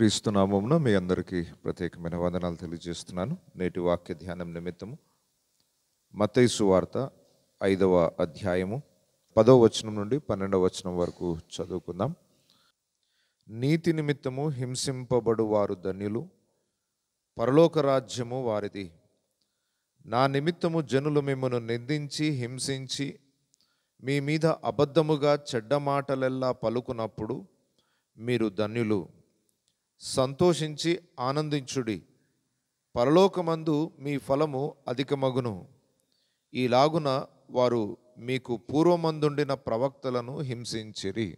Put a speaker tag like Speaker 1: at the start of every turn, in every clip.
Speaker 1: క్రీస్తునామమున మీ అందరికీ ప్రత్యేకమైన వందనాలు తెలియజేస్తున్నాను నేటి వాక్య ధ్యానం నిమిత్తము మతైసు వార్త ఐదవ అధ్యాయము పదవ వచనం నుండి పన్నెండవ వచనం వరకు చదువుకుందాం నీతి నిమిత్తము హింసింపబడు వారు ధన్యులు పరలోక రాజ్యము వారిది నా నిమిత్తము జనులు మిమ్మను నిందించి హింసించి మీ మీద అబద్ధముగా చెడ్డ మాటలెల్లా పలుకున్నప్పుడు మీరు ధన్యులు సంతోషించి ఆనందించుడి పరలోకమందు మీ ఫలము అధికమగును ఈలాగున వారు మీకు పూర్వమందుండిన ప్రవక్తలను హింసించిరి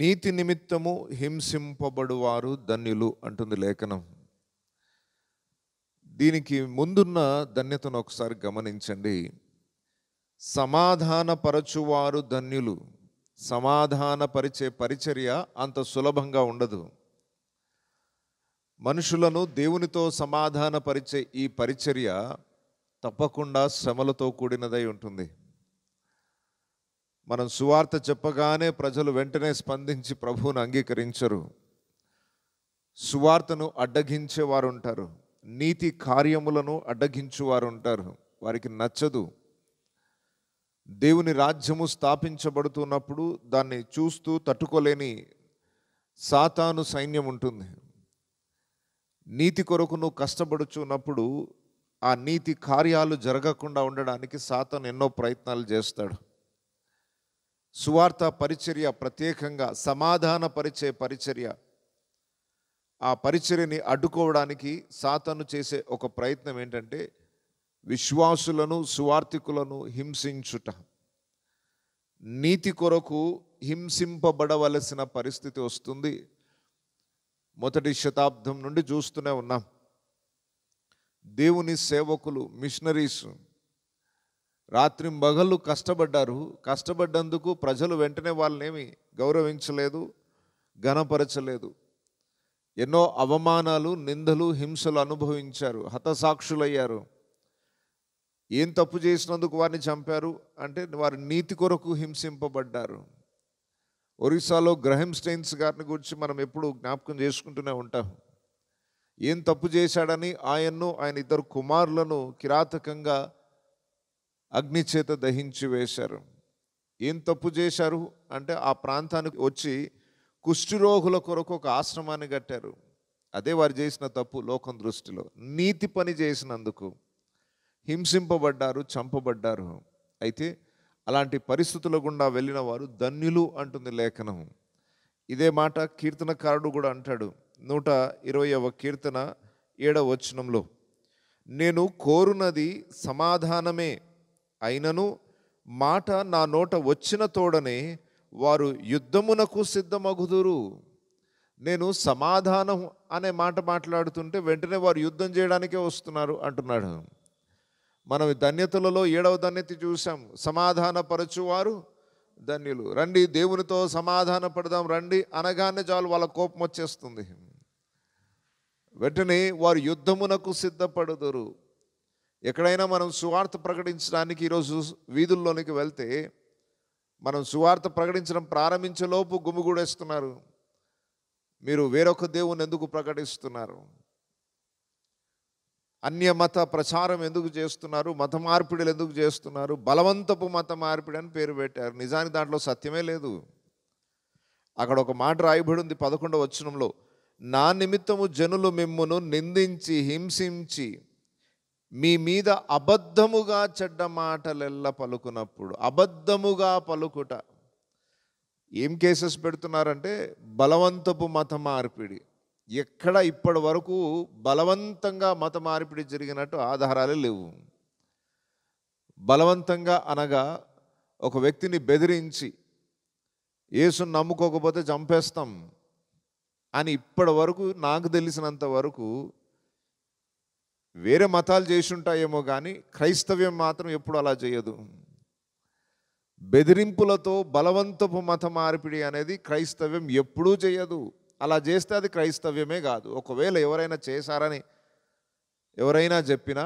Speaker 1: నీతి నిమిత్తము హింసింపబడువారు ధన్యులు అంటుంది లేఖనం దీనికి ముందున్న ధన్యతను ఒకసారి గమనించండి సమాధానపరచువారు ధన్యులు సమాధానపరిచే పరిచర్య అంత సులభంగా ఉండదు మనుషులను దేవునితో సమాధానపరిచే ఈ పరిచర్య తప్పకుండా శ్రమలతో కూడినదై ఉంటుంది మనం సువార్త చెప్పగానే ప్రజలు వెంటనే స్పందించి ప్రభువును అంగీకరించరు సువార్తను అడ్డగించేవారు ఉంటారు నీతి కార్యములను అడ్డగించేవారు ఉంటారు వారికి నచ్చదు దేవుని రాజ్యము స్థాపించబడుతున్నప్పుడు దాన్ని చూస్తూ తట్టుకోలేని సాతాను సైన్యం ఉంటుంది నీతి కొరకు నువ్వు కష్టపడుచున్నప్పుడు ఆ నీతి కార్యాలు జరగకుండా ఉండడానికి సాతాను ఎన్నో ప్రయత్నాలు చేస్తాడు సువార్త పరిచర్య ప్రత్యేకంగా సమాధాన పరిచే పరిచర్య ఆ పరిచర్యని అడ్డుకోవడానికి సాతను చేసే ఒక ప్రయత్నం ఏంటంటే విశ్వాసులను సువార్థికులను హింసించుట నీతి కొరకు హింసింపబడవలసిన పరిస్థితి వస్తుంది మొదటి శతాబ్దం నుండి చూస్తూనే ఉన్నాం దేవుని సేవకులు మిషనరీస్ రాత్రి మగళ్ళు కష్టపడ్డారు కష్టపడ్డందుకు ప్రజలు వెంటనే వాళ్ళనేమి గౌరవించలేదు ఘనపరచలేదు ఎన్నో అవమానాలు నిందలు హింసలు అనుభవించారు హతసాక్షులయ్యారు ఏం తప్పు చేసినందుకు వారిని చంపారు అంటే వారి నీతి కొరకు హింసింపబడ్డారు ఒరిస్సాలో గ్రహం స్టెయిన్స్ గారిని గురించి మనం ఎప్పుడు జ్ఞాపకం చేసుకుంటూనే ఉంటాం ఏం తప్పు చేశాడని ఆయన్ను ఆయన ఇద్దరు కుమారులను కిరాతకంగా అగ్నిచేత దహించి వేశారు ఏం తప్పు చేశారు అంటే ఆ ప్రాంతానికి వచ్చి కుష్ఠిరోగుల కొరకు ఒక ఆశ్రమాన్ని కట్టారు అదే వారు చేసిన తప్పు లోకం దృష్టిలో నీతి పని చేసినందుకు హింసింపబడ్డారు చంపబడ్డారు అయితే అలాంటి పరిస్థితుల గుండా వెళ్ళిన వారు ధన్యులు అంటుంది లేఖనం ఇదే మాట కీర్తనకారుడు కూడా అంటాడు నూట ఇరవయవ కీర్తన ఏడవ వచనంలో నేను కోరునది సమాధానమే అయినను మాట నా నోట వచ్చిన తోడనే వారు యుద్ధమునకు సిద్ధమగుదురు నేను సమాధానం అనే మాట మాట్లాడుతుంటే వెంటనే వారు యుద్ధం చేయడానికే వస్తున్నారు అంటున్నాడు మనం ధన్యతలలో ఏడవ ధన్యత చూసాం సమాధానపరచువారు ధన్యులు రండి దేవునితో సమాధాన పడదాం రండి అనగానే చాలు వాళ్ళ కోపం వచ్చేస్తుంది వెంటనే వారు యుద్ధమునకు సిద్ధపడుదురు ఎక్కడైనా మనం సువార్త ప్రకటించడానికి ఈరోజు వీధుల్లోనికి వెళ్తే మనం సువార్త ప్రకటించడం ప్రారంభించేలోపు గుమిగూడేస్తున్నారు మీరు వేరొక దేవుని ఎందుకు ప్రకటిస్తున్నారు అన్యమత ప్రచారం ఎందుకు చేస్తున్నారు మత మార్పిడులు ఎందుకు చేస్తున్నారు బలవంతపు మత మార్పిడి అని పేరు పెట్టారు నిజానికి దాంట్లో సత్యమే లేదు అక్కడ ఒక మాట రాయబడి ఉంది పదకొండవ వచనంలో నా నిమిత్తము జనులు మిమ్మును నిందించి హింసించి మీ మీద అబద్ధముగా చెడ్డ మాటలెల్ల పలుకున్నప్పుడు అబద్ధముగా పలుకుట ఏం కేసెస్ పెడుతున్నారంటే బలవంతపు మత మార్పిడి ఎక్కడ ఇప్పటి వరకు బలవంతంగా మత మార్పిడి జరిగినట్టు ఆధారాలు లేవు బలవంతంగా అనగా ఒక వ్యక్తిని బెదిరించి యేసును నమ్ముకోకపోతే చంపేస్తాం అని ఇప్పటి వరకు నాకు తెలిసినంత వరకు వేరే మతాలు చేసి ఉంటాయేమో కానీ క్రైస్తవ్యం మాత్రం ఎప్పుడు అలా చేయదు బెదిరింపులతో బలవంతపు మత మార్పిడి అనేది క్రైస్తవ్యం ఎప్పుడూ చేయదు అలా చేస్తే అది క్రైస్తవ్యమే కాదు ఒకవేళ ఎవరైనా చేశారని ఎవరైనా చెప్పినా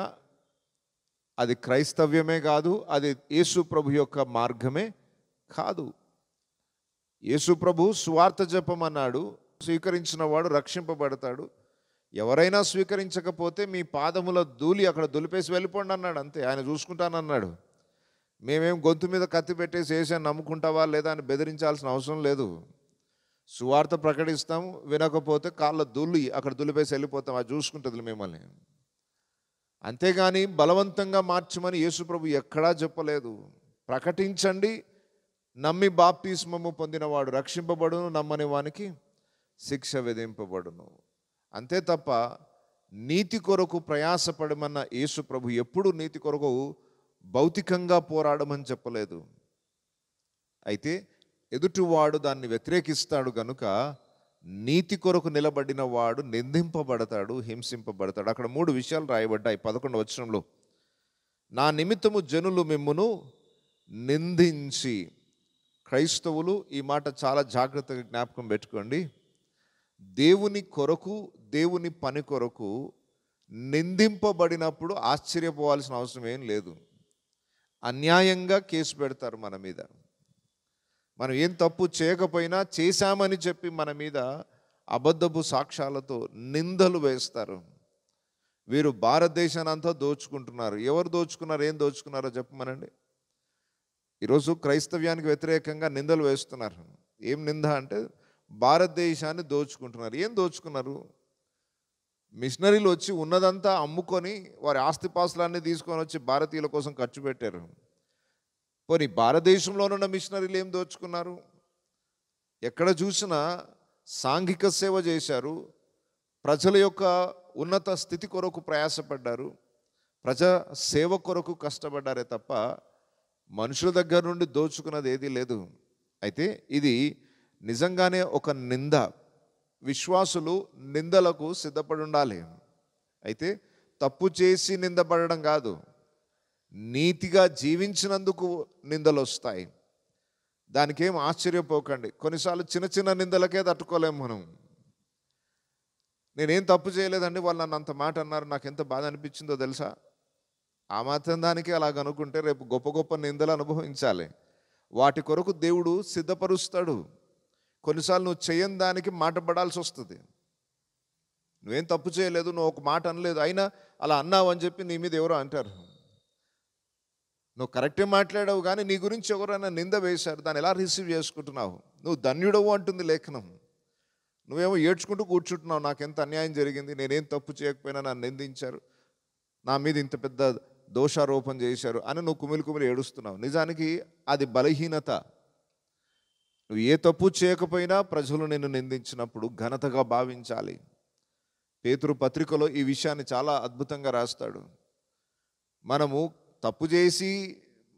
Speaker 1: అది క్రైస్తవ్యమే కాదు అది యేసు ప్రభు యొక్క మార్గమే కాదు యేసు ప్రభు స్వార్థ జపమన్నాడు స్వీకరించిన వాడు రక్షింపబడతాడు ఎవరైనా స్వీకరించకపోతే మీ పాదముల ధూళి అక్కడ దులిపేసి వెళ్ళిపోండి అన్నాడు అంతే ఆయన చూసుకుంటానన్నాడు మేమేం గొంతు మీద కత్తి పెట్టేసి వేసాను నమ్ముకుంటావా లేదా అని బెదిరించాల్సిన అవసరం లేదు సువార్త ప్రకటిస్తాం వినకపోతే కాళ్ళ దుల్లి అక్కడ దులిపేసి వెళ్ళిపోతాం అది చూసుకుంటుంది మిమ్మల్ని అంతేగాని బలవంతంగా మార్చమని యేసుప్రభు ఎక్కడా చెప్పలేదు ప్రకటించండి నమ్మి బాప్తిస్మము పొందినవాడు రక్షింపబడును నమ్మని వానికి శిక్ష విధింపబడును అంతే తప్ప నీతి కొరకు ప్రయాసపడమన్న యేసు ప్రభు ఎప్పుడు నీతి కొరకు భౌతికంగా పోరాడమని చెప్పలేదు అయితే ఎదుటివాడు దాన్ని వ్యతిరేకిస్తాడు కనుక నీతి కొరకు నిలబడిన వాడు నిందింపబడతాడు హింసింపబడతాడు అక్కడ మూడు విషయాలు రాయబడ్డాయి పదకొండు వచనంలో నా నిమిత్తము జనులు మిమ్మును నిందించి క్రైస్తవులు ఈ మాట చాలా జాగ్రత్తగా జ్ఞాపకం పెట్టుకోండి దేవుని కొరకు దేవుని పని కొరకు నిందింపబడినప్పుడు ఆశ్చర్యపోవాల్సిన అవసరం ఏం లేదు అన్యాయంగా కేసు పెడతారు మన మీద మనం ఏం తప్పు చేయకపోయినా చేశామని చెప్పి మన మీద అబద్ధపు సాక్ష్యాలతో నిందలు వేస్తారు వీరు భారతదేశాన్ని అంతా దోచుకుంటున్నారు ఎవరు దోచుకున్నారు ఏం దోచుకున్నారో చెప్పమనండి ఈరోజు క్రైస్తవ్యానికి వ్యతిరేకంగా నిందలు వేస్తున్నారు ఏం నింద అంటే భారతదేశాన్ని దోచుకుంటున్నారు ఏం దోచుకున్నారు మిషనరీలు వచ్చి ఉన్నదంతా అమ్ముకొని వారి ఆస్తిపాస్తులన్నీ తీసుకొని వచ్చి భారతీయుల కోసం ఖర్చు పెట్టారు పోనీ భారతదేశంలోనున్న మిషనరీలు ఏం దోచుకున్నారు ఎక్కడ చూసినా సాంఘిక సేవ చేశారు ప్రజల యొక్క ఉన్నత స్థితి కొరకు ప్రయాసపడ్డారు ప్రజా సేవ కొరకు కష్టపడ్డారే తప్ప మనుషుల దగ్గర నుండి దోచుకున్నది ఏదీ లేదు అయితే ఇది నిజంగానే ఒక నింద విశ్వాసులు నిందలకు సిద్ధపడి ఉండాలి అయితే తప్పు చేసి నిందపడడం కాదు నీతిగా జీవించినందుకు నిందలు వస్తాయి దానికి ఏం ఆశ్చర్యపోకండి కొన్నిసార్లు చిన్న చిన్న నిందలకే తట్టుకోలేము మనం నేనేం తప్పు చేయలేదండి వాళ్ళు నన్ను అంత మాట అన్నారు నాకు ఎంత బాధ అనిపించిందో తెలుసా ఆ మాత్రం దానికి అలా అనుకుంటే రేపు గొప్ప గొప్ప నిందలు అనుభవించాలి వాటి కొరకు దేవుడు సిద్ధపరుస్తాడు కొన్నిసార్లు నువ్వు చేయని దానికి మాట పడాల్సి వస్తుంది నువ్వేం తప్పు చేయలేదు నువ్వు ఒక మాట అనలేదు అయినా అలా అన్నావు అని చెప్పి నీ మీద ఎవరో అంటారు నువ్వు కరెక్టే మాట్లాడావు కానీ నీ గురించి ఎవరైనా నింద వేశారు దాన్ని ఎలా రిసీవ్ చేసుకుంటున్నావు నువ్వు ధన్యుడవు అంటుంది లేఖనం నువ్వేమో ఏడ్చుకుంటూ కూర్చుంటున్నావు నాకు ఎంత అన్యాయం జరిగింది నేనేం తప్పు చేయకపోయినా నన్ను నిందించారు నా మీద ఇంత పెద్ద దోషారోపణ చేశారు అని నువ్వు కుమిలి కుమిలి ఏడుస్తున్నావు నిజానికి అది బలహీనత నువ్వు ఏ తప్పు చేయకపోయినా ప్రజలు నిన్ను నిందించినప్పుడు ఘనతగా భావించాలి పేతురు పత్రికలో ఈ విషయాన్ని చాలా అద్భుతంగా రాస్తాడు మనము తప్పు చేసి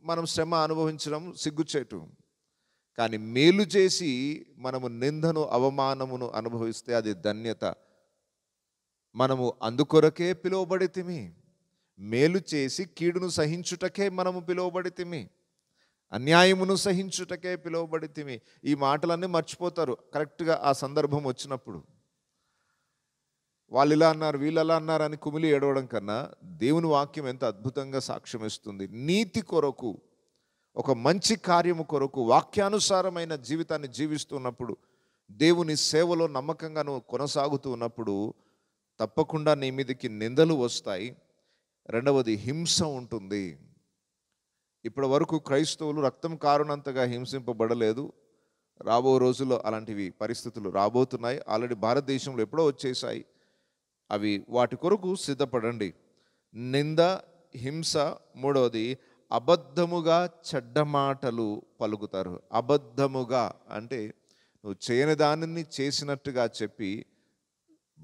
Speaker 1: మనం శ్రమ అనుభవించడం సిగ్గుచేటు కానీ మేలు చేసి మనము నిందను అవమానమును అనుభవిస్తే అది ధన్యత మనము అందుకొరకే పిలువబడితిమి మేలు చేసి కీడును సహించుటకే మనము పిలువబడితిమి అన్యాయమును సహించుటకే పిలువబడితిమి ఈ మాటలన్నీ మర్చిపోతారు కరెక్ట్గా ఆ సందర్భం వచ్చినప్పుడు వాళ్ళు ఇలా అన్నారు వీళ్ళు ఎలా అన్నారు అని కుమిలి ఏడవడం కన్నా దేవుని వాక్యం ఎంత అద్భుతంగా సాక్ష్యం ఇస్తుంది నీతి కొరకు ఒక మంచి కార్యము కొరకు వాక్యానుసారమైన జీవితాన్ని జీవిస్తున్నప్పుడు దేవుని సేవలో నమ్మకంగా నువ్వు కొనసాగుతూ ఉన్నప్పుడు తప్పకుండా నీ మీదకి నిందలు వస్తాయి రెండవది హింస ఉంటుంది ఇప్పటి వరకు క్రైస్తవులు రక్తం కారునంతగా హింసింపబడలేదు రాబో రోజుల్లో అలాంటివి పరిస్థితులు రాబోతున్నాయి ఆల్రెడీ భారతదేశంలో ఎప్పుడో వచ్చేసాయి అవి వాటి కొరకు సిద్ధపడండి నింద హింస మూడవది అబద్ధముగా చెడ్డ మాటలు పలుకుతారు అబద్ధముగా అంటే నువ్వు చేయని దానిని చేసినట్టుగా చెప్పి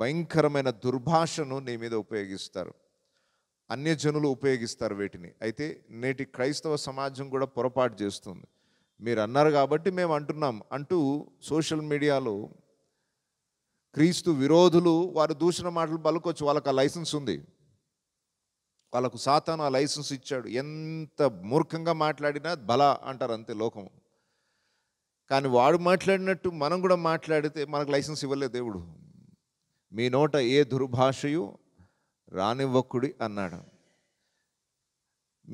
Speaker 1: భయంకరమైన దుర్భాషను నీ మీద ఉపయోగిస్తారు అన్యజనులు ఉపయోగిస్తారు వీటిని అయితే నేటి క్రైస్తవ సమాజం కూడా పొరపాటు చేస్తుంది మీరు అన్నారు కాబట్టి మేము అంటున్నాం అంటూ సోషల్ మీడియాలో క్రీస్తు విరోధులు వారు దూషణ మాటలు పలుకొచ్చు వాళ్ళకి ఆ లైసెన్స్ ఉంది వాళ్ళకు సాతాను ఆ లైసెన్స్ ఇచ్చాడు ఎంత మూర్ఖంగా మాట్లాడినా బల అంటారు అంతే లోకం కానీ వాడు మాట్లాడినట్టు మనం కూడా మాట్లాడితే మనకు లైసెన్స్ ఇవ్వలేదు దేవుడు మీ నోట ఏ దుర్భాషయు రానివ్వకుడి అన్నాడు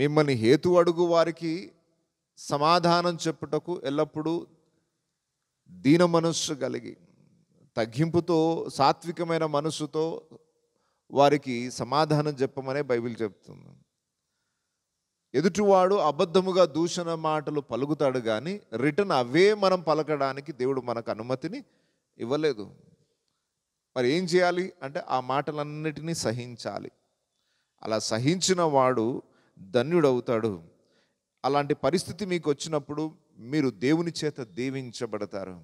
Speaker 1: మిమ్మల్ని హేతు అడుగు వారికి సమాధానం చెప్పుటకు ఎల్లప్పుడూ దీన మనస్సు కలిగి తగ్గింపుతో సాత్వికమైన మనసుతో వారికి సమాధానం చెప్పమనే బైబిల్ చెప్తుంది ఎదుటివాడు అబద్ధముగా దూషణ మాటలు పలుకుతాడు కానీ రిటర్న్ అవే మనం పలకడానికి దేవుడు మనకు అనుమతిని ఇవ్వలేదు మరి ఏం చేయాలి అంటే ఆ మాటలన్నిటినీ సహించాలి అలా సహించిన వాడు ధన్యుడవుతాడు అలాంటి పరిస్థితి మీకు వచ్చినప్పుడు మీరు దేవుని చేత దీవించబడతారు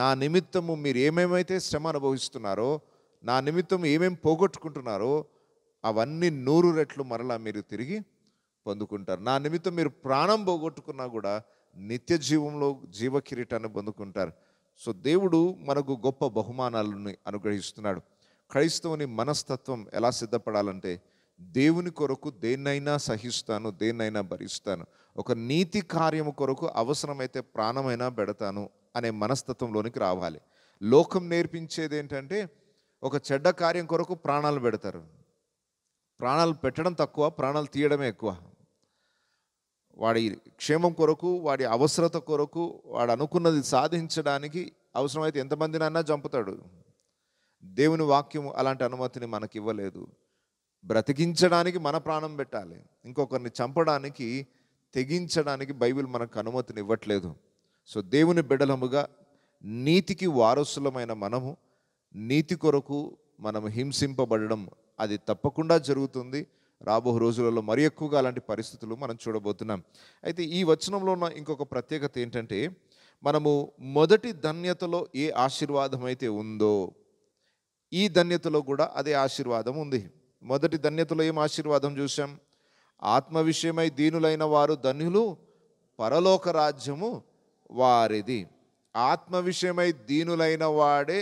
Speaker 1: నా నిమిత్తము మీరు ఏమేమైతే శ్రమ అనుభవిస్తున్నారో నా నిమిత్తం ఏమేం పోగొట్టుకుంటున్నారో అవన్నీ నూరు రెట్లు మరలా మీరు తిరిగి పొందుకుంటారు నా నిమిత్తం మీరు ప్రాణం పోగొట్టుకున్నా కూడా నిత్య జీవంలో జీవ కిరీటాన్ని పొందుకుంటారు సో దేవుడు మనకు గొప్ప బహుమానాలను అనుగ్రహిస్తున్నాడు క్రైస్తవుని మనస్తత్వం ఎలా సిద్ధపడాలంటే దేవుని కొరకు దేన్నైనా సహిస్తాను దేన్నైనా భరిస్తాను ఒక నీతి కార్యము కొరకు అవసరమైతే ప్రాణమైనా పెడతాను అనే మనస్తత్వంలోనికి రావాలి లోకం నేర్పించేది ఏంటంటే ఒక చెడ్డ కార్యం కొరకు ప్రాణాలు పెడతారు ప్రాణాలు పెట్టడం తక్కువ ప్రాణాలు తీయడమే ఎక్కువ వాడి క్షేమం కొరకు వాడి అవసరత కొరకు వాడు అనుకున్నది సాధించడానికి అవసరమైతే ఎంతమందినన్నా చంపుతాడు దేవుని వాక్యం అలాంటి అనుమతిని మనకి ఇవ్వలేదు బ్రతికించడానికి మన ప్రాణం పెట్టాలి ఇంకొకరిని చంపడానికి తెగించడానికి బైబిల్ మనకు అనుమతిని ఇవ్వట్లేదు సో దేవుని బిడలముగా నీతికి వారసులమైన మనము నీతి కొరకు మనం హింసింపబడడం అది తప్పకుండా జరుగుతుంది రాబో రోజులలో మరి ఎక్కువగా అలాంటి పరిస్థితులు మనం చూడబోతున్నాం అయితే ఈ వచనంలో ఉన్న ఇంకొక ప్రత్యేకత ఏంటంటే మనము మొదటి ధన్యతలో ఏ ఆశీర్వాదం అయితే ఉందో ఈ ధన్యతలో కూడా అదే ఆశీర్వాదం ఉంది మొదటి ధన్యతలో ఏం ఆశీర్వాదం చూసాం ఆత్మ విషయమై దీనులైన వారు ధన్యులు పరలోక రాజ్యము వారిది ఆత్మ విషయమై దీనులైన వాడే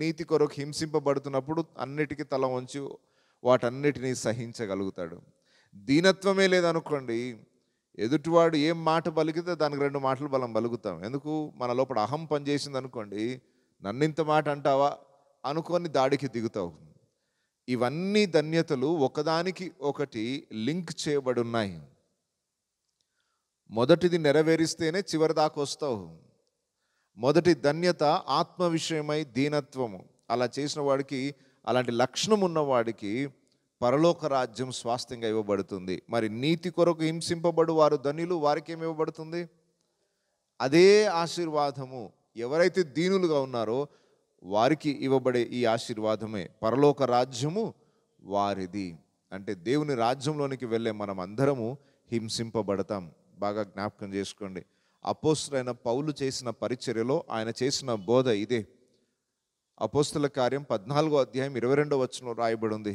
Speaker 1: నీతి కొరకు హింసింపబడుతున్నప్పుడు అన్నిటికీ తల వంచి వాటన్నిటినీ సహించగలుగుతాడు దీనత్వమే లేదనుకోండి ఎదుటివాడు ఏం మాట పలికితే దానికి రెండు మాటలు బలం పలుకుతాం ఎందుకు మన లోపల అహం పనిచేసింది అనుకోండి నన్నింత మాట అంటావా అనుకొని దాడికి దిగుతావు ఇవన్నీ ధన్యతలు ఒకదానికి ఒకటి లింక్ చేయబడి ఉన్నాయి మొదటిది నెరవేరిస్తేనే చివరి దాకా వస్తావు మొదటి ధన్యత ఆత్మ విషయమై దీనత్వము అలా చేసిన వాడికి అలాంటి లక్షణం ఉన్నవాడికి పరలోక రాజ్యం స్వాస్థ్యంగా ఇవ్వబడుతుంది మరి నీతి కొరకు హింసింపబడు వారు ధనులు వారికి ఏమి ఇవ్వబడుతుంది అదే ఆశీర్వాదము ఎవరైతే దీనులుగా ఉన్నారో వారికి ఇవ్వబడే ఈ ఆశీర్వాదమే పరలోక రాజ్యము వారిది అంటే దేవుని రాజ్యంలోనికి వెళ్ళే మనం అందరము హింసింపబడతాం బాగా జ్ఞాపకం చేసుకోండి అపోస్తులైన పౌలు చేసిన పరిచర్యలో ఆయన చేసిన బోధ ఇదే అపోస్తుల కార్యం పద్నాలుగో అధ్యాయం ఇరవై రెండో వచనంలో రాయబడి ఉంది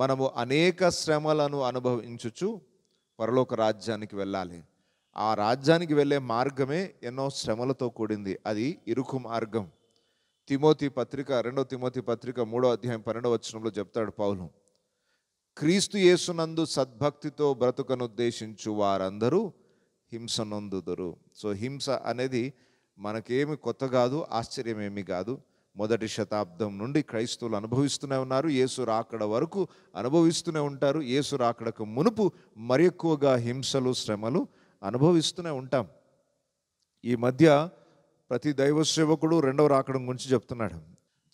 Speaker 1: మనము అనేక శ్రమలను అనుభవించుచు పరలోక రాజ్యానికి వెళ్ళాలి ఆ రాజ్యానికి వెళ్ళే మార్గమే ఎన్నో శ్రమలతో కూడింది అది ఇరుకు మార్గం తిమోతి పత్రిక రెండో తిమోతి పత్రిక మూడో అధ్యాయం పన్నెండో వచనంలో చెప్తాడు పౌలు క్రీస్తు యేసునందు సద్భక్తితో బ్రతుకనుద్దేశించు వారందరూ హింస నొందుదురు సో హింస అనేది మనకేమి కొత్త కాదు ఆశ్చర్యమేమి కాదు మొదటి శతాబ్దం నుండి క్రైస్తవులు అనుభవిస్తూనే ఉన్నారు యేసు రాకడ వరకు అనుభవిస్తూనే ఉంటారు యేసు రాకడకు మునుపు మరి ఎక్కువగా హింసలు శ్రమలు అనుభవిస్తూనే ఉంటాం ఈ మధ్య ప్రతి దైవ సేవకుడు రెండవ రాకడం గురించి చెప్తున్నాడు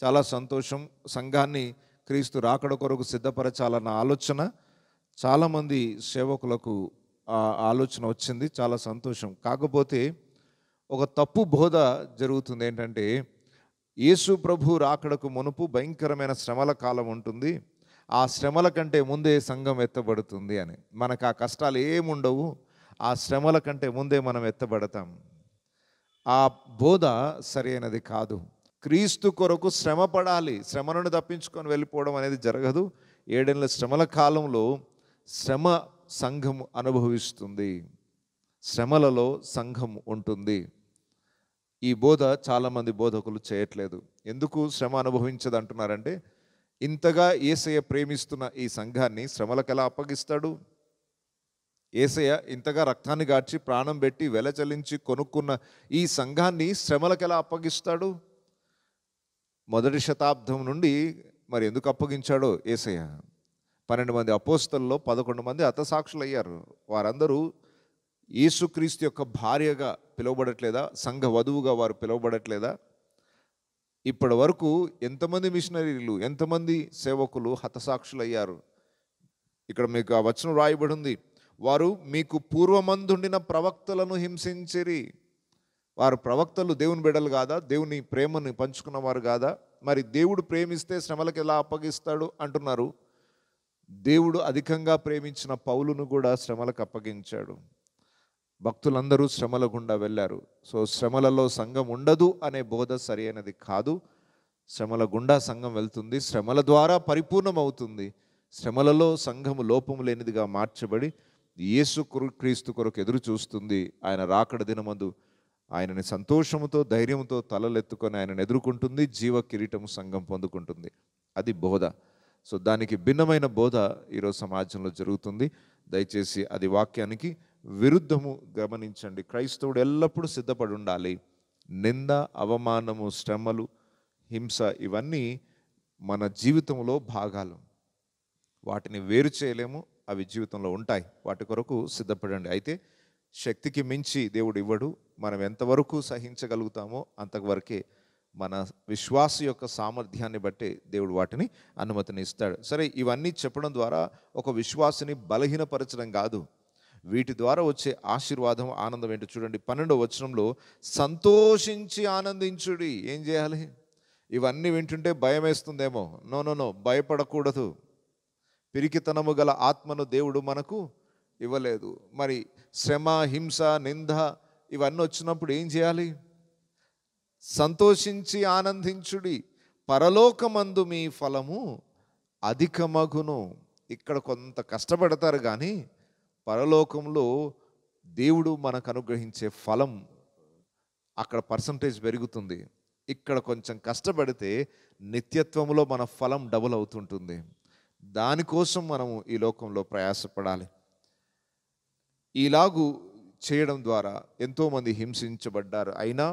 Speaker 1: చాలా సంతోషం సంఘాన్ని క్రీస్తు రాకడ కొరకు సిద్ధపరచాలన్న ఆలోచన చాలామంది సేవకులకు ఆలోచన వచ్చింది చాలా సంతోషం కాకపోతే ఒక తప్పు బోధ జరుగుతుంది ఏంటంటే యేసు ప్రభు రాకడకు మునుపు భయంకరమైన శ్రమల కాలం ఉంటుంది ఆ శ్రమల కంటే ముందే సంఘం ఎత్తబడుతుంది అని మనకు ఆ కష్టాలు ఏముండవు ఆ శ్రమల కంటే ముందే మనం ఎత్తబడతాం ఆ బోధ సరైనది కాదు క్రీస్తు కొరకు శ్రమ పడాలి శ్రమలను తప్పించుకొని వెళ్ళిపోవడం అనేది జరగదు ఏడేళ్ళ శ్రమల కాలంలో శ్రమ సంఘం అనుభవిస్తుంది శ్రమలలో సంఘం ఉంటుంది ఈ బోధ చాలామంది బోధకులు చేయట్లేదు ఎందుకు శ్రమ అనుభవించదు అంటున్నారంటే ఇంతగా ఏసయ్య ప్రేమిస్తున్న ఈ సంఘాన్ని శ్రమలకు ఎలా అప్పగిస్తాడు ఏసయ్య ఇంతగా రక్తాన్ని గాడ్చి ప్రాణం పెట్టి వెల చెల్లించి కొనుక్కున్న ఈ సంఘాన్ని శ్రమలకు ఎలా అప్పగిస్తాడు మొదటి శతాబ్దం నుండి మరి ఎందుకు అప్పగించాడో ఏసయ్య పన్నెండు మంది అపోస్తల్లో పదకొండు మంది అతసాక్షులు అయ్యారు వారందరూ యేసుక్రీస్తు యొక్క భార్యగా పిలువబడట్లేదా సంఘ వధువుగా వారు పిలువబడట్లేదా ఇప్పటి వరకు ఎంతమంది మిషనరీలు ఎంతమంది సేవకులు హతసాక్షులు అయ్యారు ఇక్కడ మీకు ఆ వచనం రాయబడి ఉంది వారు మీకు పూర్వమందుండిన ప్రవక్తలను హింసించిరి వారు ప్రవక్తలు దేవుని బిడలు కాదా దేవుని ప్రేమను పంచుకున్నవారు కాదా మరి దేవుడు ప్రేమిస్తే శ్రమలకు ఎలా అప్పగిస్తాడు అంటున్నారు దేవుడు అధికంగా ప్రేమించిన పౌలును కూడా శ్రమలకు అప్పగించాడు భక్తులందరూ శ్రమల గుండా వెళ్ళారు సో శ్రమలలో సంఘం ఉండదు అనే బోధ సరి అయినది కాదు శ్రమల గుండా సంఘం వెళ్తుంది శ్రమల ద్వారా పరిపూర్ణమవుతుంది శ్రమలలో సంఘము లోపం లేనిదిగా మార్చబడి యేసు క్రీస్తు కొరకు ఎదురు చూస్తుంది ఆయన రాకడ దినమందు ఆయనని సంతోషముతో ధైర్యంతో తలలెత్తుకొని ఆయనను ఎదుర్కొంటుంది జీవ కిరీటము సంఘం పొందుకుంటుంది అది బోధ సో దానికి భిన్నమైన బోధ ఈరోజు సమాజంలో జరుగుతుంది దయచేసి అది వాక్యానికి విరుద్ధము గమనించండి క్రైస్తవుడు ఎల్లప్పుడూ సిద్ధపడి ఉండాలి నింద అవమానము శ్రమలు హింస ఇవన్నీ మన జీవితంలో భాగాలు వాటిని వేరు చేయలేము అవి జీవితంలో ఉంటాయి వాటి కొరకు సిద్ధపడండి అయితే శక్తికి మించి దేవుడు ఇవ్వడు మనం ఎంతవరకు సహించగలుగుతామో అంతవరకే మన విశ్వాస యొక్క సామర్థ్యాన్ని బట్టి దేవుడు వాటిని అనుమతిని ఇస్తాడు సరే ఇవన్నీ చెప్పడం ద్వారా ఒక విశ్వాసిని బలహీనపరచడం కాదు వీటి ద్వారా వచ్చే ఆశీర్వాదం ఆనందం ఏంటో చూడండి పన్నెండవ వచనంలో సంతోషించి ఆనందించుడి ఏం చేయాలి ఇవన్నీ వింటుంటే భయం వేస్తుందేమో నో నో నో భయపడకూడదు పిరికితనము గల ఆత్మను దేవుడు మనకు ఇవ్వలేదు మరి శ్రమ హింస నింద ఇవన్నీ వచ్చినప్పుడు ఏం చేయాలి సంతోషించి ఆనందించుడి పరలోకమందు మీ ఫలము అధికమగును ఇక్కడ కొంత కష్టపడతారు కానీ పరలోకంలో దేవుడు మనకు అనుగ్రహించే ఫలం అక్కడ పర్సంటేజ్ పెరుగుతుంది ఇక్కడ కొంచెం కష్టపడితే నిత్యత్వంలో మన ఫలం డబుల్ అవుతుంటుంది దానికోసం మనము ఈ లోకంలో ప్రయాసపడాలి ఇలాగూ చేయడం ద్వారా ఎంతోమంది హింసించబడ్డారు అయినా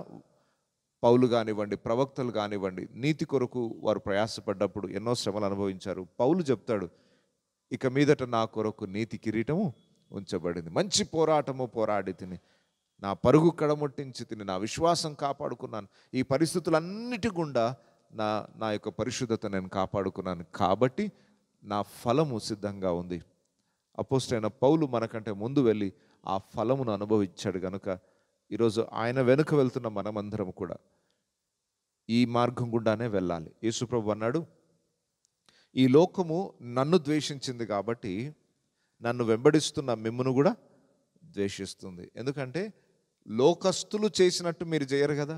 Speaker 1: పౌలు కానివ్వండి ప్రవక్తలు కానివ్వండి నీతి కొరకు వారు ప్రయాసపడ్డప్పుడు ఎన్నో శ్రమలు అనుభవించారు పౌలు చెప్తాడు ఇక మీదట నా కొరకు నీతి కిరీటము ఉంచబడింది మంచి పోరాటము పోరాడి తిని నా పరుగు కడముట్టించి తిని నా విశ్వాసం కాపాడుకున్నాను ఈ పరిస్థితులన్నిటి గుండా నా నా యొక్క పరిశుద్ధత నేను కాపాడుకున్నాను కాబట్టి నా ఫలము సిద్ధంగా ఉంది అయిన పౌలు మనకంటే ముందు వెళ్ళి ఆ ఫలమును అనుభవించాడు కనుక ఈరోజు ఆయన వెనుక వెళ్తున్న మనమందరం కూడా ఈ మార్గం గుండానే వెళ్ళాలి యేసుప్రభు అన్నాడు ఈ లోకము నన్ను ద్వేషించింది కాబట్టి నన్ను వెంబడిస్తున్న మిమ్మును కూడా ద్వేషిస్తుంది ఎందుకంటే లోకస్తులు చేసినట్టు మీరు చేయరు కదా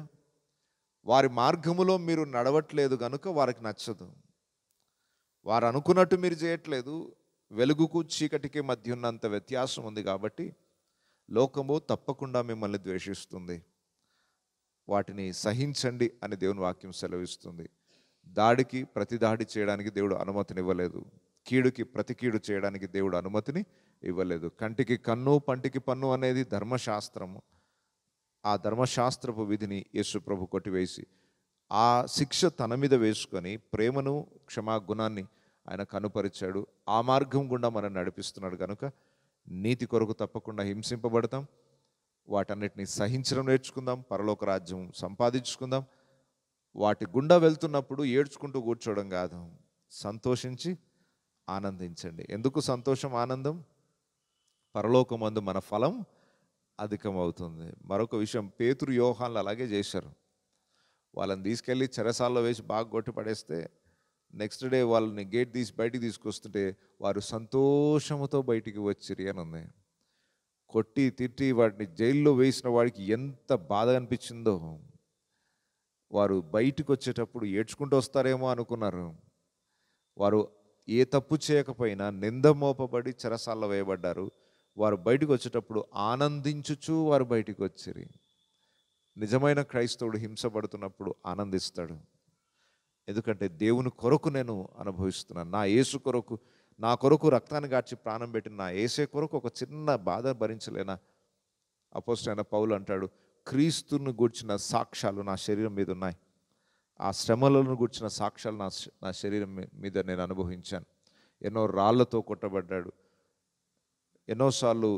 Speaker 1: వారి మార్గములో మీరు నడవట్లేదు కనుక వారికి నచ్చదు వారు అనుకున్నట్టు మీరు చేయట్లేదు వెలుగుకు చీకటికి మధ్య ఉన్నంత వ్యత్యాసం ఉంది కాబట్టి లోకము తప్పకుండా మిమ్మల్ని ద్వేషిస్తుంది వాటిని సహించండి అని దేవుని వాక్యం సెలవిస్తుంది దాడికి ప్రతి దాడి చేయడానికి దేవుడు అనుమతినివ్వలేదు కీడుకి ప్రతి కీడు చేయడానికి దేవుడు అనుమతిని ఇవ్వలేదు కంటికి కన్ను పంటికి పన్ను అనేది ధర్మశాస్త్రము ఆ ధర్మశాస్త్రపు విధిని యేసు ప్రభు కొట్టివేసి ఆ శిక్ష తన మీద వేసుకొని ప్రేమను క్షమాగుణాన్ని ఆయన కనుపరిచాడు ఆ మార్గం గుండా మనం నడిపిస్తున్నాడు కనుక నీతి కొరకు తప్పకుండా హింసింపబడతాం వాటన్నిటిని సహించడం నేర్చుకుందాం పరలోక రాజ్యం సంపాదించుకుందాం వాటి గుండా వెళ్తున్నప్పుడు ఏడ్చుకుంటూ కూర్చోవడం కాదు సంతోషించి ఆనందించండి ఎందుకు సంతోషం ఆనందం పరలోకమందు మన ఫలం అధికమవుతుంది మరొక విషయం పేతురు యోహాన్లు అలాగే చేశారు వాళ్ళని తీసుకెళ్ళి చెరసాల్లో వేసి బాగా కొట్టి పడేస్తే నెక్స్ట్ డే వాళ్ళని గేట్ తీసి బయటికి తీసుకొస్తుంటే వారు సంతోషముతో బయటికి వచ్చిరి అని ఉంది కొట్టి తిట్టి వాటిని జైల్లో వేసిన వాడికి ఎంత బాధ అనిపించిందో వారు బయటకు వచ్చేటప్పుడు ఏడ్చుకుంటూ వస్తారేమో అనుకున్నారు వారు ఏ తప్పు చేయకపోయినా నింద మోపబడి చెరసాల వేయబడ్డారు వారు బయటకు వచ్చేటప్పుడు ఆనందించుచు వారు బయటికి వచ్చిరి నిజమైన క్రైస్తవుడు హింసపడుతున్నప్పుడు ఆనందిస్తాడు ఎందుకంటే దేవుని కొరకు నేను అనుభవిస్తున్నాను నా యేసు కొరకు నా కొరకు రక్తాన్ని గార్చి ప్రాణం పెట్టిన నా ఏసే కొరకు ఒక చిన్న బాధ భరించలేనా అపోజిట్ పౌలు అంటాడు క్రీస్తుని గూర్చిన సాక్ష్యాలు నా శరీరం మీద ఉన్నాయి ఆ శ్రమలను గూర్చిన సాక్ష్యాలు నా నా శరీరం మీద నేను అనుభవించాను ఎన్నో రాళ్లతో కొట్టబడ్డాడు ఎన్నోసార్లు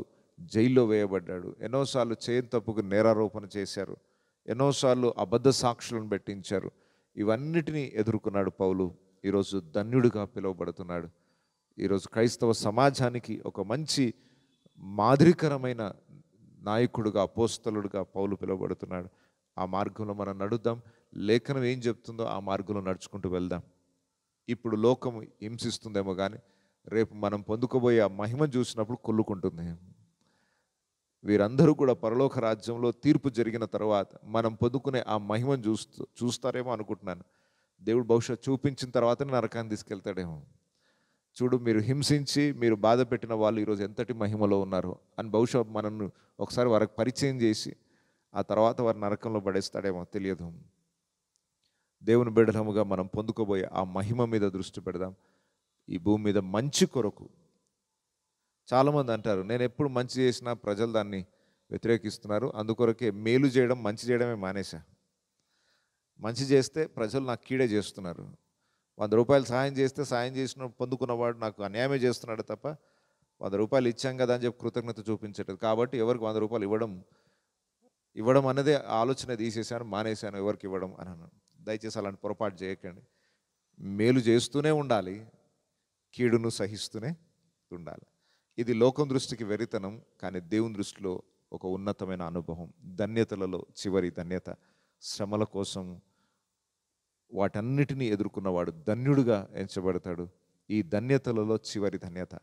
Speaker 1: జైల్లో వేయబడ్డాడు ఎన్నోసార్లు చేయని తప్పుకు నేరారోపణ చేశారు ఎన్నోసార్లు అబద్ధ సాక్షులను పెట్టించారు ఇవన్నిటినీ ఎదుర్కొన్నాడు పౌలు ఈరోజు ధన్యుడిగా పిలువబడుతున్నాడు ఈరోజు క్రైస్తవ సమాజానికి ఒక మంచి మాదిరికరమైన నాయకుడుగా అపోస్తలుడుగా పౌలు పిలువబడుతున్నాడు ఆ మార్గంలో మనం నడుద్దాం లేఖనం ఏం చెప్తుందో ఆ మార్గంలో నడుచుకుంటూ వెళ్దాం ఇప్పుడు లోకం హింసిస్తుందేమో కానీ రేపు మనం పొందుకోబోయే ఆ మహిమ చూసినప్పుడు కొల్లుకుంటుంది వీరందరూ కూడా పరలోక రాజ్యంలో తీర్పు జరిగిన తర్వాత మనం పొందుకునే ఆ మహిమను చూస్తూ చూస్తారేమో అనుకుంటున్నాను దేవుడు బహుశా చూపించిన తర్వాతనే నరకాన్ని తీసుకెళ్తాడేమో చూడు మీరు హింసించి మీరు బాధ పెట్టిన వాళ్ళు ఈరోజు ఎంతటి మహిమలో ఉన్నారు అని బహుశా మనల్ని ఒకసారి వారికి పరిచయం చేసి ఆ తర్వాత వారు నరకంలో పడేస్తాడేమో తెలియదు దేవుని బిడలముగా మనం పొందుకోబోయే ఆ మహిమ మీద దృష్టి పెడదాం ఈ భూమి మీద మంచి కొరకు చాలామంది అంటారు నేను ఎప్పుడు మంచి చేసినా ప్రజలు దాన్ని వ్యతిరేకిస్తున్నారు అందుకొరకే మేలు చేయడం మంచి చేయడమే మానేశా మంచి చేస్తే ప్రజలు నాకు కీడే చేస్తున్నారు వంద రూపాయలు సాయం చేస్తే సాయం చేసిన పొందుకున్నవాడు నాకు అన్యాయమే చేస్తున్నాడు తప్ప వంద రూపాయలు ఇచ్చాం కదా అని చెప్పి కృతజ్ఞత చూపించట్లేదు కాబట్టి ఎవరికి వంద రూపాయలు ఇవ్వడం ఇవ్వడం అనేది ఆలోచన తీసేశాను మానేశాను ఎవరికి ఇవ్వడం అని అన్నాను దయచేసి అలాంటి పొరపాటు చేయకండి మేలు చేస్తూనే ఉండాలి కీడును సహిస్తూనే ఉండాలి ఇది లోకం దృష్టికి వెరితనం కానీ దేవుని దృష్టిలో ఒక ఉన్నతమైన అనుభవం ధన్యతలలో చివరి ధన్యత శ్రమల కోసం వాటన్నిటినీ ఎదుర్కొన్నవాడు ధన్యుడుగా ఎంచబడతాడు ఈ ధన్యతలలో చివరి ధన్యత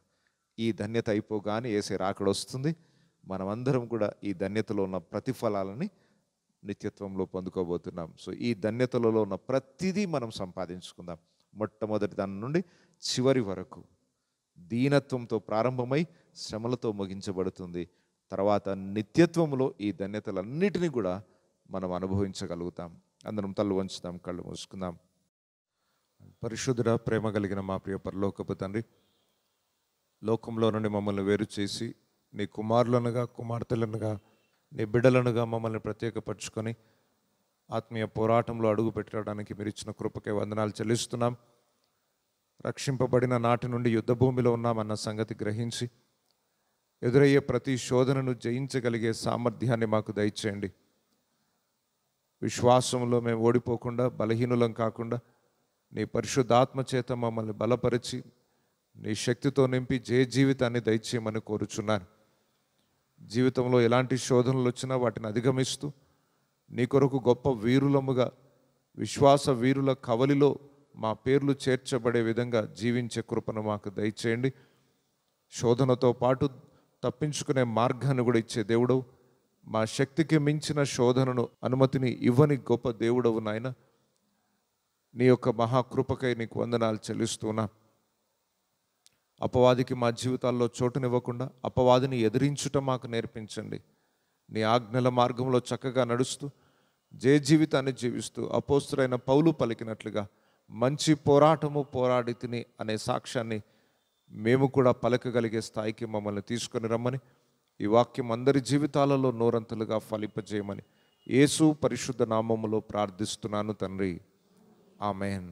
Speaker 1: ఈ ధన్యత అయిపోగానే వేసే రాకడొస్తుంది మనమందరం కూడా ఈ ధన్యతలో ఉన్న ప్రతిఫలాలని నిత్యత్వంలో పొందుకోబోతున్నాం సో ఈ ధన్యతలలో ఉన్న ప్రతిదీ మనం సంపాదించుకుందాం మొట్టమొదటి దాని నుండి చివరి వరకు దీనత్వంతో ప్రారంభమై శ్రమలతో ముగించబడుతుంది తర్వాత నిత్యత్వంలో ఈ ధన్యతలన్నిటినీ కూడా మనం అనుభవించగలుగుతాం అందరం తల్లు వంచుదాం కళ్ళు మూసుకుందాం పరిశుద్ధుడ ప్రేమ కలిగిన మా ప్రియ పరలోకపు తండ్రి లోకంలో నుండి మమ్మల్ని వేరు చేసి నీ కుమారులనుగా కుమార్తెలనుగా నీ బిడ్డలనుగా మమ్మల్ని ప్రత్యేకపరచుకొని ఆత్మీయ పోరాటంలో అడుగు పెట్టడానికి మీరు ఇచ్చిన కృపకే వందనాలు చెల్లిస్తున్నాం రక్షింపబడిన నాటి నుండి యుద్ధ భూమిలో ఉన్నామన్న సంగతి గ్రహించి ఎదురయ్యే ప్రతి శోధనను జయించగలిగే సామర్థ్యాన్ని మాకు దయచేయండి విశ్వాసంలో మేము ఓడిపోకుండా బలహీనులం కాకుండా నీ పరిశుద్ధాత్మ చేత మమ్మల్ని బలపరిచి నీ శక్తితో నింపి జయ జీవితాన్ని దయచేయమని కోరుచున్నాను జీవితంలో ఎలాంటి శోధనలు వచ్చినా వాటిని అధిగమిస్తూ నీ కొరకు గొప్ప వీరులముగా విశ్వాస వీరుల కవలిలో మా పేర్లు చేర్చబడే విధంగా జీవించే కృపను మాకు దయచేయండి శోధనతో పాటు తప్పించుకునే మార్గాన్ని కూడా ఇచ్చే దేవుడు మా శక్తికి మించిన శోధనను అనుమతిని ఇవ్వని గొప్ప దేవుడవు నాయన నీ యొక్క మహాకృపకై నీకు వందనాలు చెల్లిస్తున్నా అపవాదికి మా జీవితాల్లో చోటునివ్వకుండా అపవాదిని ఎదిరించుట మాకు నేర్పించండి నీ ఆజ్ఞల మార్గంలో చక్కగా నడుస్తూ జయ జీవితాన్ని జీవిస్తూ అపోస్తుడైన పౌలు పలికినట్లుగా మంచి పోరాటము పోరాడి తిని అనే సాక్ష్యాన్ని మేము కూడా పలకగలిగే స్థాయికి మమ్మల్ని తీసుకొని రమ్మని ఈ వాక్యం అందరి జీవితాలలో నోరంతులుగా ఫలింపజేయమని యేసు పరిశుద్ధ నామములో ప్రార్థిస్తున్నాను తండ్రి ఆమెన్